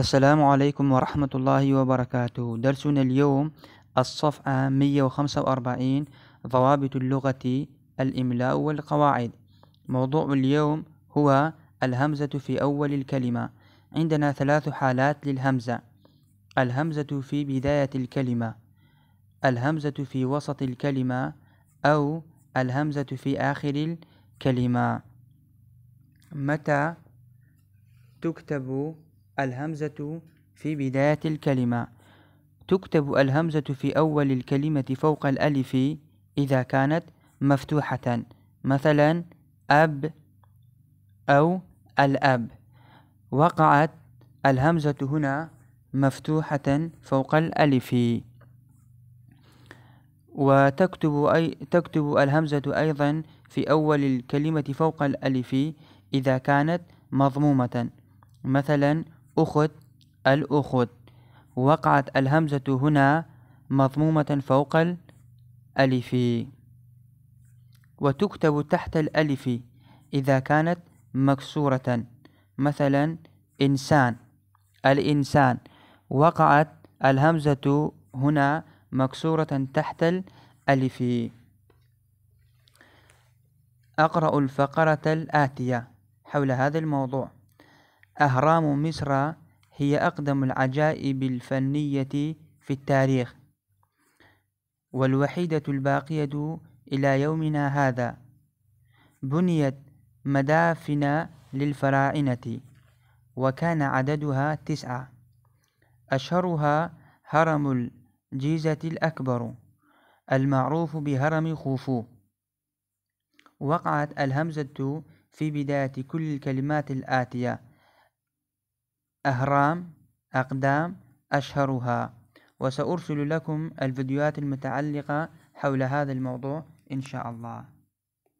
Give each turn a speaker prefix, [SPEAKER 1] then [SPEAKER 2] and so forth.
[SPEAKER 1] السلام عليكم ورحمة الله وبركاته درسنا اليوم الصفحة 145 ضوابط اللغة الإملاء والقواعد موضوع اليوم هو الهمزة في أول الكلمة عندنا ثلاث حالات للهمزة الهمزة في بداية الكلمة الهمزة في وسط الكلمة أو الهمزة في آخر الكلمة متى تكتب الهمزة في بداية الكلمة تكتب الهمزة في أول الكلمة فوق الألف إذا كانت مفتوحة مثلا أب أو الأب وقعت الهمزة هنا مفتوحة فوق الألف وتكتب أي تكتب الهمزة أيضا في أول الكلمة فوق الألف إذا كانت مضمومة مثلا أخت الأخت وقعت الهمزة هنا مضمومة فوق الألف وتكتب تحت الألف إذا كانت مكسورة مثلا إنسان الإنسان وقعت الهمزة هنا مكسورة تحت الألف أقرأ الفقرة الآتية حول هذا الموضوع أهرام مصر هي أقدم العجائب الفنية في التاريخ والوحيدة الباقية إلى يومنا هذا بنيت مدافن للفراعنة وكان عددها تسعة أشهرها هرم الجيزة الأكبر المعروف بهرم خوفو وقعت الهمزة في بداية كل الكلمات الآتية أهرام أقدام أشهرها وسأرسل لكم الفيديوهات المتعلقة حول هذا الموضوع إن شاء الله